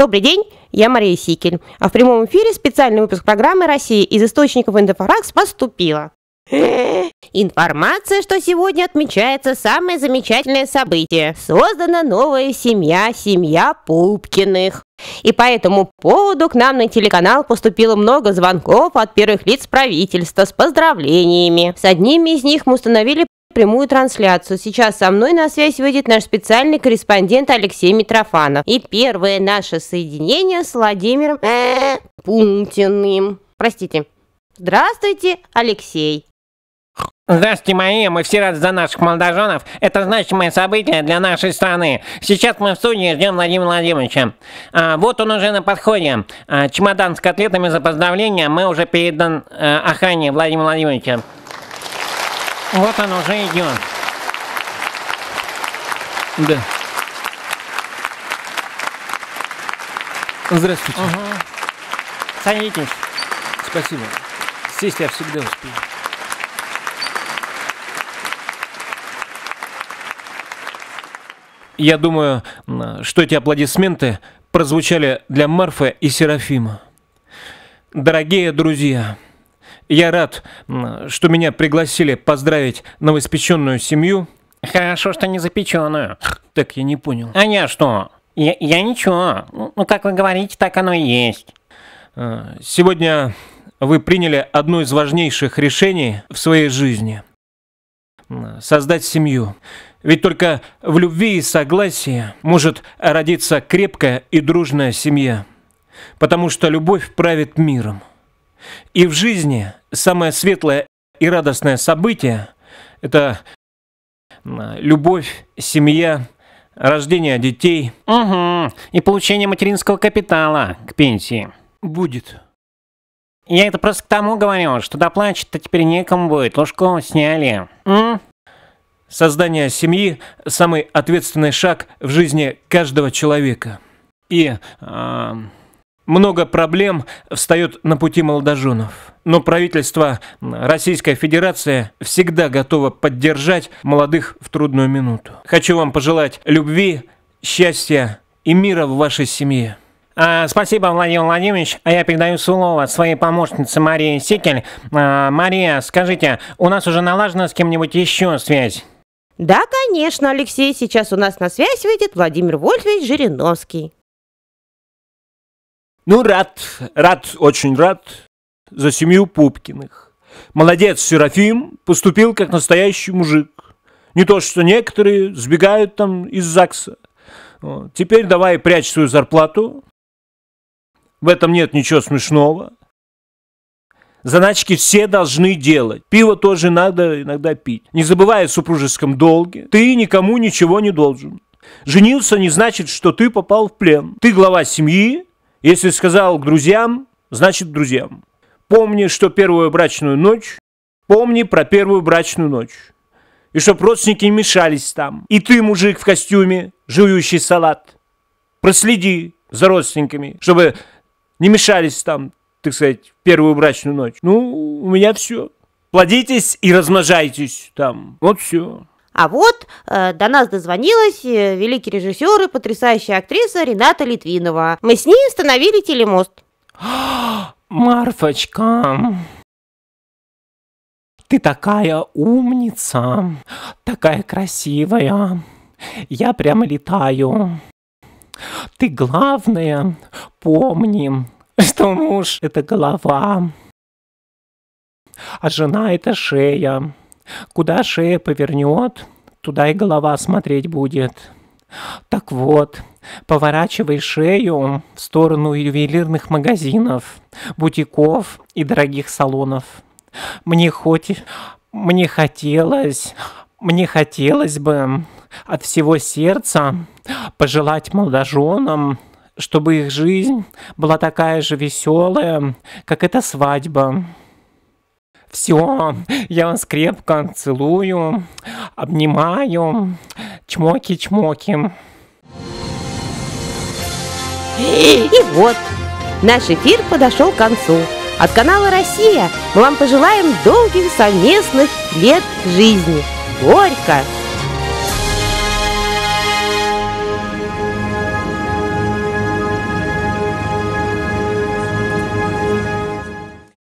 Добрый день, я Мария Сикель. А в прямом эфире специальный выпуск программы России из источников Интофаракс» поступила. Информация, что сегодня отмечается самое замечательное событие. Создана новая семья, семья Пупкиных. И по этому поводу к нам на телеканал поступило много звонков от первых лиц правительства с поздравлениями. С одними из них мы установили прямую трансляцию. Сейчас со мной на связь выйдет наш специальный корреспондент Алексей Митрофанов. И первое наше соединение с Владимиром э, Простите. Здравствуйте, Алексей. Здравствуйте, мои, мы все рады за наших молодоженов. Это значимое событие для нашей страны. Сейчас мы в студии ждем Владимира Владимировича. А, вот он уже на подходе. А, чемодан с котлетами за поздравления мы уже передан а, охране Владимира Владимировича. Вот он уже идет. Да. Здравствуйте. Угу. Садитесь. Спасибо. Сесть я всегда успею. Я думаю, что эти аплодисменты прозвучали для Марфа и Серафима. Дорогие друзья, я рад, что меня пригласили поздравить новоспеченную семью. Хорошо, что не запеченную. Так я не понял. А я что? Я, я ничего. Ну, ну как вы говорите, так оно и есть. А, сегодня вы приняли одно из важнейших решений в своей жизни. Создать семью. Ведь только в любви и согласии может родиться крепкая и дружная семья. Потому что любовь правит миром. И в жизни самое светлое и радостное событие – это любовь, семья, рождение детей. Угу. И получение материнского капитала к пенсии. Будет. Я это просто к тому говорю, что доплачет-то теперь некому будет, ложку сняли. М? Создание семьи – самый ответственный шаг в жизни каждого человека. И... Э много проблем встает на пути молодоженов. Но правительство Российской Федерации всегда готово поддержать молодых в трудную минуту. Хочу вам пожелать любви, счастья и мира в вашей семье. А, спасибо, Владимир Владимирович. А я передаю слово своей помощнице Марии Сикель. А, Мария, скажите, у нас уже налажена с кем-нибудь еще связь? Да, конечно, Алексей. Сейчас у нас на связь выйдет Владимир Вольфович Жириновский. Ну, рад, рад, очень рад за семью Пупкиных. Молодец, Серафим, поступил как настоящий мужик. Не то, что некоторые сбегают там из ЗАГСа. Вот. Теперь давай прячь свою зарплату. В этом нет ничего смешного. Заначки все должны делать. Пиво тоже надо иногда пить. Не забывай о супружеском долге. Ты никому ничего не должен. Женился не значит, что ты попал в плен. Ты глава семьи, если сказал к друзьям, значит друзьям. Помни, что первую брачную ночь, помни про первую брачную ночь. И чтоб родственники не мешались там. И ты, мужик в костюме, жующий салат, проследи за родственниками, чтобы не мешались там, так сказать, первую брачную ночь. Ну, у меня все. Плодитесь и размножайтесь там. Вот все. А вот э, до нас дозвонилась э, великий режиссер и потрясающая актриса Рената Литвинова. Мы с ней установили телемост. Марфочка, ты такая умница, такая красивая. Я прямо летаю. Ты главное помни, что муж – это голова, а жена – это шея. Куда шея повернет, туда и голова смотреть будет. Так вот, поворачивай шею в сторону ювелирных магазинов, бутиков и дорогих салонов. Мне хоть... Мне хотелось... Мне хотелось бы от всего сердца пожелать молодоженам, чтобы их жизнь была такая же веселая, как эта свадьба. Все, я вас крепко целую, обнимаю, чмоки-чмоки. И вот, наш эфир подошел к концу. От канала «Россия» мы вам пожелаем долгих совместных лет жизни. Горько!